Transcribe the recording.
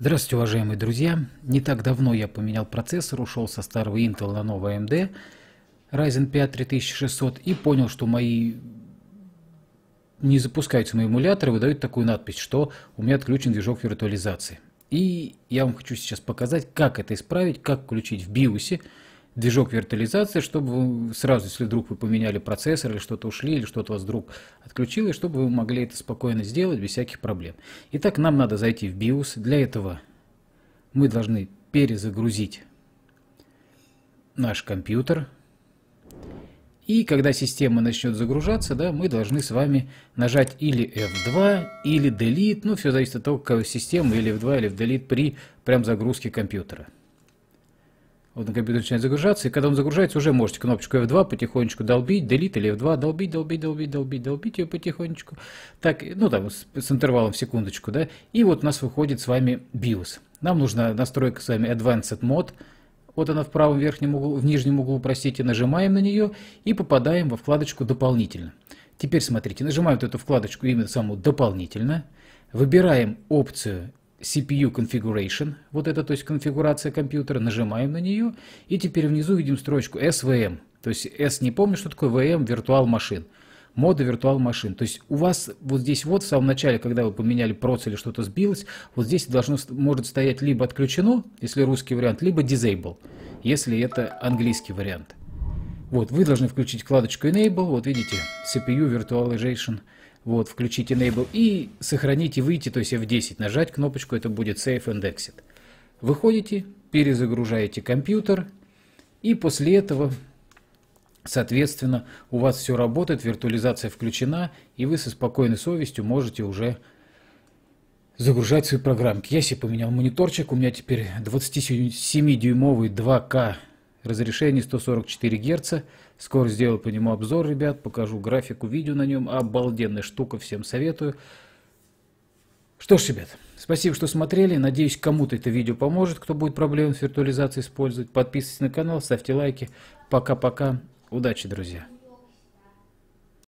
Здравствуйте, уважаемые друзья! Не так давно я поменял процессор, ушел со старого Intel на новый AMD Ryzen 5 3600 и понял, что мои не запускаются мои эмуляторы, выдают такую надпись, что у меня отключен движок виртуализации. И я вам хочу сейчас показать, как это исправить, как включить в BIOS движок виртуализации, чтобы вы сразу, если вдруг вы поменяли процессор или что-то ушли, или что-то у вас вдруг отключилось, чтобы вы могли это спокойно сделать без всяких проблем. Итак, нам надо зайти в BIOS. Для этого мы должны перезагрузить наш компьютер. И когда система начнет загружаться, да, мы должны с вами нажать или F2, или Delete, ну все зависит от того, какая система, или F2, или в Delete при прям загрузке компьютера. Вот на компьютере начинает загружаться, и когда он загружается, уже можете кнопочку F2 потихонечку долбить, delete или F2 долбить, долбить, долбить, долбить, долбить ее потихонечку. Так, ну там с, с интервалом в секундочку, да. И вот у нас выходит с вами BIOS. Нам нужна настройка с вами Advanced Mode. Вот она в правом верхнем углу, в нижнем углу, простите, нажимаем на нее и попадаем во вкладочку «Дополнительно». Теперь смотрите, нажимаем вот эту вкладочку именно самую «Дополнительно», выбираем опцию CPU Configuration, вот это, то есть конфигурация компьютера, нажимаем на нее, и теперь внизу видим строчку SVM, то есть S не помню, что такое VM, Virtual Machine, мода Virtual Machine, то есть у вас вот здесь вот в самом начале, когда вы поменяли проц или что-то сбилось, вот здесь должно, может стоять либо отключено, если русский вариант, либо Disable, если это английский вариант. Вот, вы должны включить вкладочку Enable, вот видите, CPU Virtualization вот, включить Enable и сохранить и выйти, то есть F10 нажать кнопочку, это будет Save and Exit. Выходите, перезагружаете компьютер, и после этого, соответственно, у вас все работает, виртуализация включена, и вы со спокойной совестью можете уже загружать свои программки. Я себе поменял мониторчик, у меня теперь 27-дюймовый 2К Разрешение 144 Гц. Скоро сделаю по нему обзор, ребят. Покажу графику видео на нем. Обалденная штука, всем советую. Что ж, ребят, спасибо, что смотрели. Надеюсь, кому-то это видео поможет, кто будет проблемы с виртуализацией использовать. Подписывайтесь на канал, ставьте лайки. Пока-пока. Удачи, друзья.